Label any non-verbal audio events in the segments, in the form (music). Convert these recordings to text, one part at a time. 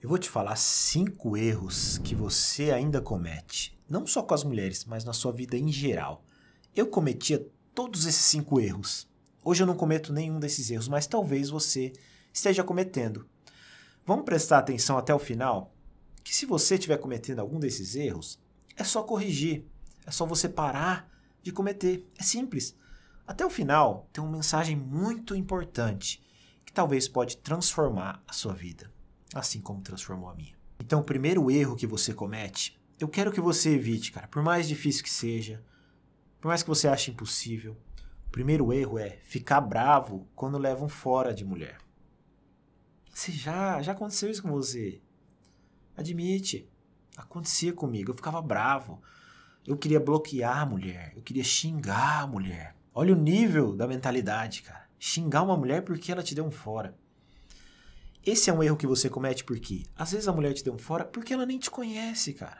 Eu vou te falar cinco erros que você ainda comete, não só com as mulheres, mas na sua vida em geral. Eu cometia todos esses cinco erros. Hoje eu não cometo nenhum desses erros, mas talvez você esteja cometendo. Vamos prestar atenção até o final, que se você estiver cometendo algum desses erros, é só corrigir, é só você parar de cometer. É simples. Até o final tem uma mensagem muito importante que talvez pode transformar a sua vida assim como transformou a minha. Então, o primeiro erro que você comete, eu quero que você evite, cara, por mais difícil que seja, por mais que você ache impossível. O primeiro erro é ficar bravo quando levam fora de mulher. Você já, já aconteceu isso com você? Admite. Acontecia comigo, eu ficava bravo. Eu queria bloquear a mulher, eu queria xingar a mulher. Olha o nível da mentalidade, cara. Xingar uma mulher porque ela te deu um fora. Esse é um erro que você comete porque às vezes a mulher te deu um fora porque ela nem te conhece, cara.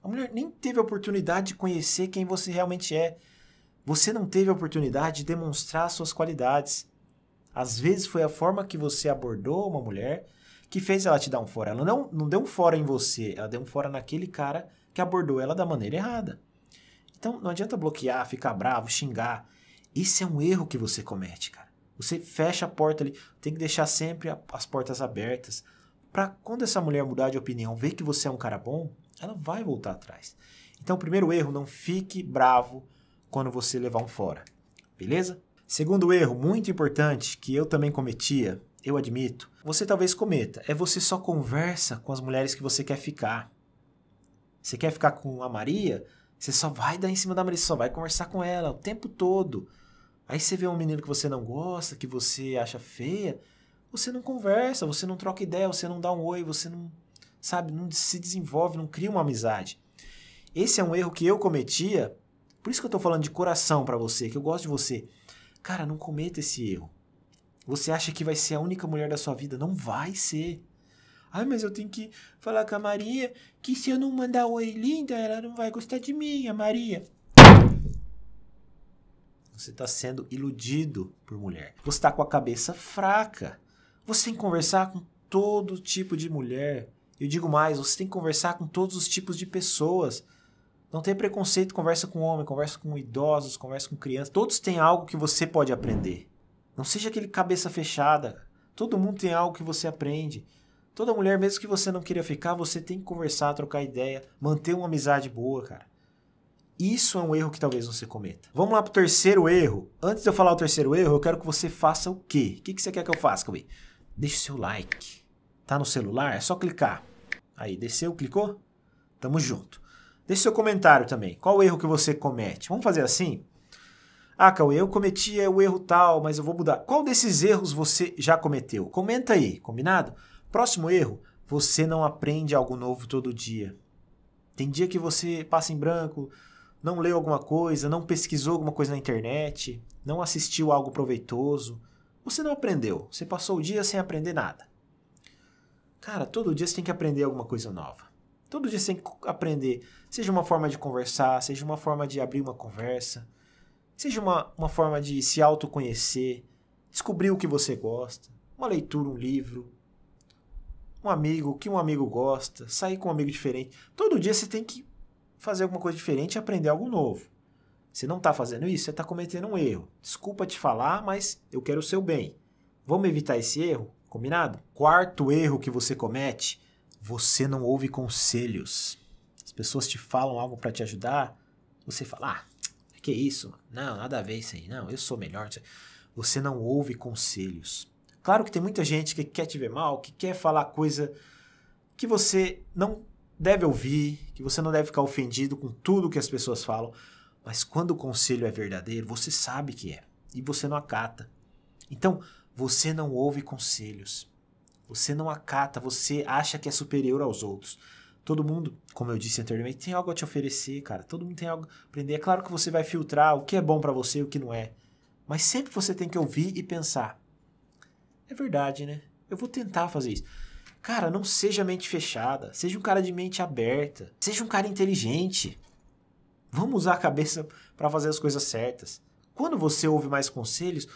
A mulher nem teve a oportunidade de conhecer quem você realmente é. Você não teve a oportunidade de demonstrar suas qualidades. Às vezes foi a forma que você abordou uma mulher que fez ela te dar um fora. Ela não, não deu um fora em você, ela deu um fora naquele cara que abordou ela da maneira errada. Então não adianta bloquear, ficar bravo, xingar. Isso é um erro que você comete, cara. Você fecha a porta ali, tem que deixar sempre a, as portas abertas. Para quando essa mulher mudar de opinião, ver que você é um cara bom, ela vai voltar atrás. Então, primeiro erro, não fique bravo quando você levar um fora. Beleza? Segundo erro, muito importante, que eu também cometia, eu admito, você talvez cometa, é você só conversa com as mulheres que você quer ficar. Você quer ficar com a Maria? Você só vai dar em cima da Maria, você só vai conversar com ela o tempo todo. Aí você vê um menino que você não gosta, que você acha feia, você não conversa, você não troca ideia, você não dá um oi, você não, sabe, não se desenvolve, não cria uma amizade. Esse é um erro que eu cometia, por isso que eu tô falando de coração para você, que eu gosto de você. Cara, não cometa esse erro. Você acha que vai ser a única mulher da sua vida? Não vai ser. Ai, mas eu tenho que falar com a Maria que se eu não mandar oi linda, ela não vai gostar de mim, a Maria. Você está sendo iludido por mulher. Você está com a cabeça fraca. Você tem que conversar com todo tipo de mulher. Eu digo mais, você tem que conversar com todos os tipos de pessoas. Não tem preconceito, conversa com homem, conversa com idosos, conversa com crianças. Todos têm algo que você pode aprender. Não seja aquele cabeça fechada. Todo mundo tem algo que você aprende. Toda mulher, mesmo que você não queira ficar, você tem que conversar, trocar ideia, manter uma amizade boa, cara. Isso é um erro que talvez você cometa. Vamos lá para o terceiro erro. Antes de eu falar o terceiro erro, eu quero que você faça o quê? O que, que você quer que eu faça, Cauê? Deixe seu like. Tá no celular? É só clicar. Aí, desceu, clicou? Tamo junto. Deixe seu comentário também. Qual o erro que você comete? Vamos fazer assim? Ah, Cauê, eu cometi é o erro tal, mas eu vou mudar. Qual desses erros você já cometeu? Comenta aí, combinado? Próximo erro, você não aprende algo novo todo dia. Tem dia que você passa em branco, não leu alguma coisa, não pesquisou alguma coisa na internet, não assistiu algo proveitoso, você não aprendeu, você passou o dia sem aprender nada. Cara, todo dia você tem que aprender alguma coisa nova. Todo dia você tem que aprender, seja uma forma de conversar, seja uma forma de abrir uma conversa, seja uma, uma forma de se autoconhecer, descobrir o que você gosta, uma leitura, um livro, um amigo, o que um amigo gosta, sair com um amigo diferente. Todo dia você tem que fazer alguma coisa diferente e aprender algo novo. Você não está fazendo isso, você está cometendo um erro. Desculpa te falar, mas eu quero o seu bem. Vamos evitar esse erro? Combinado? Quarto erro que você comete: você não ouve conselhos. As pessoas te falam algo para te ajudar, você fala: ah, que isso? Não, nada a ver isso aí. Não, eu sou melhor. Você não ouve conselhos. Claro que tem muita gente que quer te ver mal, que quer falar coisa que você não deve ouvir, que você não deve ficar ofendido com tudo que as pessoas falam, mas quando o conselho é verdadeiro, você sabe que é e você não acata. Então, você não ouve conselhos. Você não acata, você acha que é superior aos outros. Todo mundo, como eu disse anteriormente, tem algo a te oferecer, cara. Todo mundo tem algo a aprender. É claro que você vai filtrar o que é bom para você e o que não é. Mas sempre você tem que ouvir e pensar. É verdade, né? Eu vou tentar fazer isso. Cara, não seja mente fechada, seja um cara de mente aberta, seja um cara inteligente. Vamos usar a cabeça (laughs) para fazer as coisas certas. Quando você ouve mais conselhos,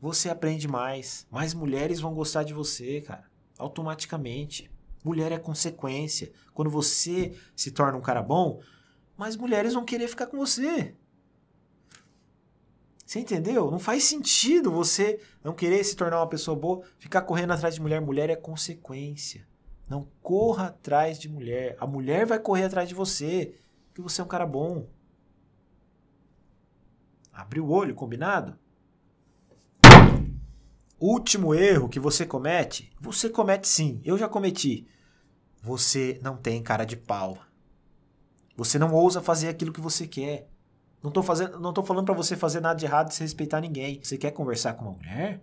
você aprende mais. Mais mulheres vão gostar de você, cara, automaticamente. Mulher é consequência. Quando você se torna um cara bom, mais mulheres vão querer ficar com você. Você entendeu? Não faz sentido você não querer se tornar uma pessoa boa, ficar correndo atrás de mulher. Mulher é consequência. Não corra atrás de mulher. A mulher vai correr atrás de você, porque você é um cara bom. Abriu o olho, combinado? Último erro que você comete, você comete sim, eu já cometi. Você não tem cara de pau. Você não ousa fazer aquilo que você quer. Não tô, fazendo, não tô falando para você fazer nada de errado e se respeitar ninguém. Você quer conversar com uma mulher?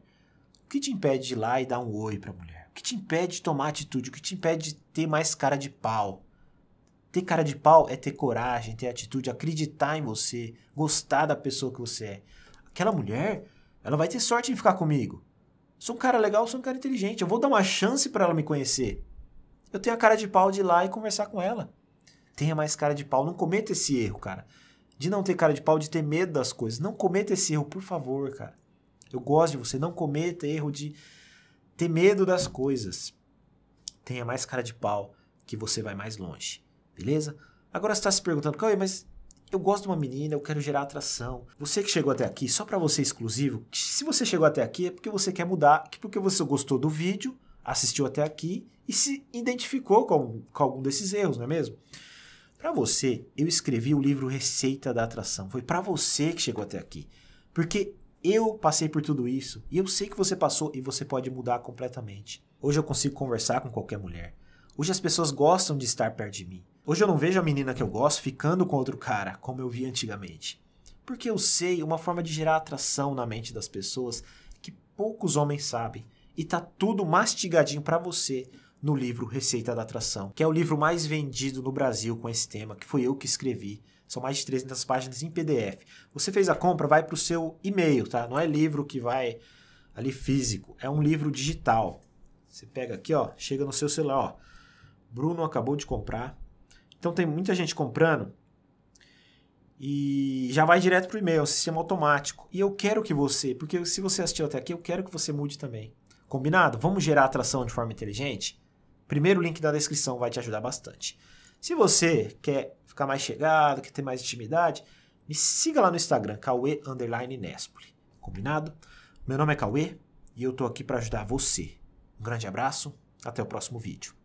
O que te impede de ir lá e dar um oi pra mulher? O que te impede de tomar atitude? O que te impede de ter mais cara de pau? Ter cara de pau é ter coragem, ter atitude, acreditar em você, gostar da pessoa que você é. Aquela mulher, ela vai ter sorte em ficar comigo. Sou um cara legal, sou um cara inteligente. Eu vou dar uma chance para ela me conhecer. Eu tenho a cara de pau de ir lá e conversar com ela. Tenha mais cara de pau. Não cometa esse erro, cara de não ter cara de pau, de ter medo das coisas. Não cometa esse erro, por favor, cara. Eu gosto de você. Não cometa erro de ter medo das coisas. Tenha mais cara de pau, que você vai mais longe. Beleza? Agora você está se perguntando, Cauê, mas eu gosto de uma menina, eu quero gerar atração. Você que chegou até aqui, só para você exclusivo, se você chegou até aqui é porque você quer mudar, que porque você gostou do vídeo, assistiu até aqui e se identificou com, com algum desses erros, não é mesmo? Para você, eu escrevi o livro Receita da Atração. Foi para você que chegou até aqui. Porque eu passei por tudo isso e eu sei que você passou e você pode mudar completamente. Hoje eu consigo conversar com qualquer mulher. Hoje as pessoas gostam de estar perto de mim. Hoje eu não vejo a menina que eu gosto ficando com outro cara, como eu via antigamente. Porque eu sei uma forma de gerar atração na mente das pessoas que poucos homens sabem. E tá tudo mastigadinho para você no livro Receita da Atração, que é o livro mais vendido no Brasil com esse tema, que foi eu que escrevi. São mais de 300 páginas em PDF. Você fez a compra, vai para o seu e-mail, tá? Não é livro que vai ali físico, é um livro digital. Você pega aqui, ó, chega no seu celular, ó. Bruno acabou de comprar. Então tem muita gente comprando e já vai direto pro e-mail, é sistema automático. E eu quero que você, porque se você assistiu até aqui, eu quero que você mude também. Combinado? Vamos gerar atração de forma inteligente? primeiro link da descrição vai te ajudar bastante. Se você quer ficar mais chegado, quer ter mais intimidade, me siga lá no Instagram, Cauê Underline Nespoli. Combinado? Meu nome é Cauê e eu estou aqui para ajudar você. Um grande abraço, até o próximo vídeo.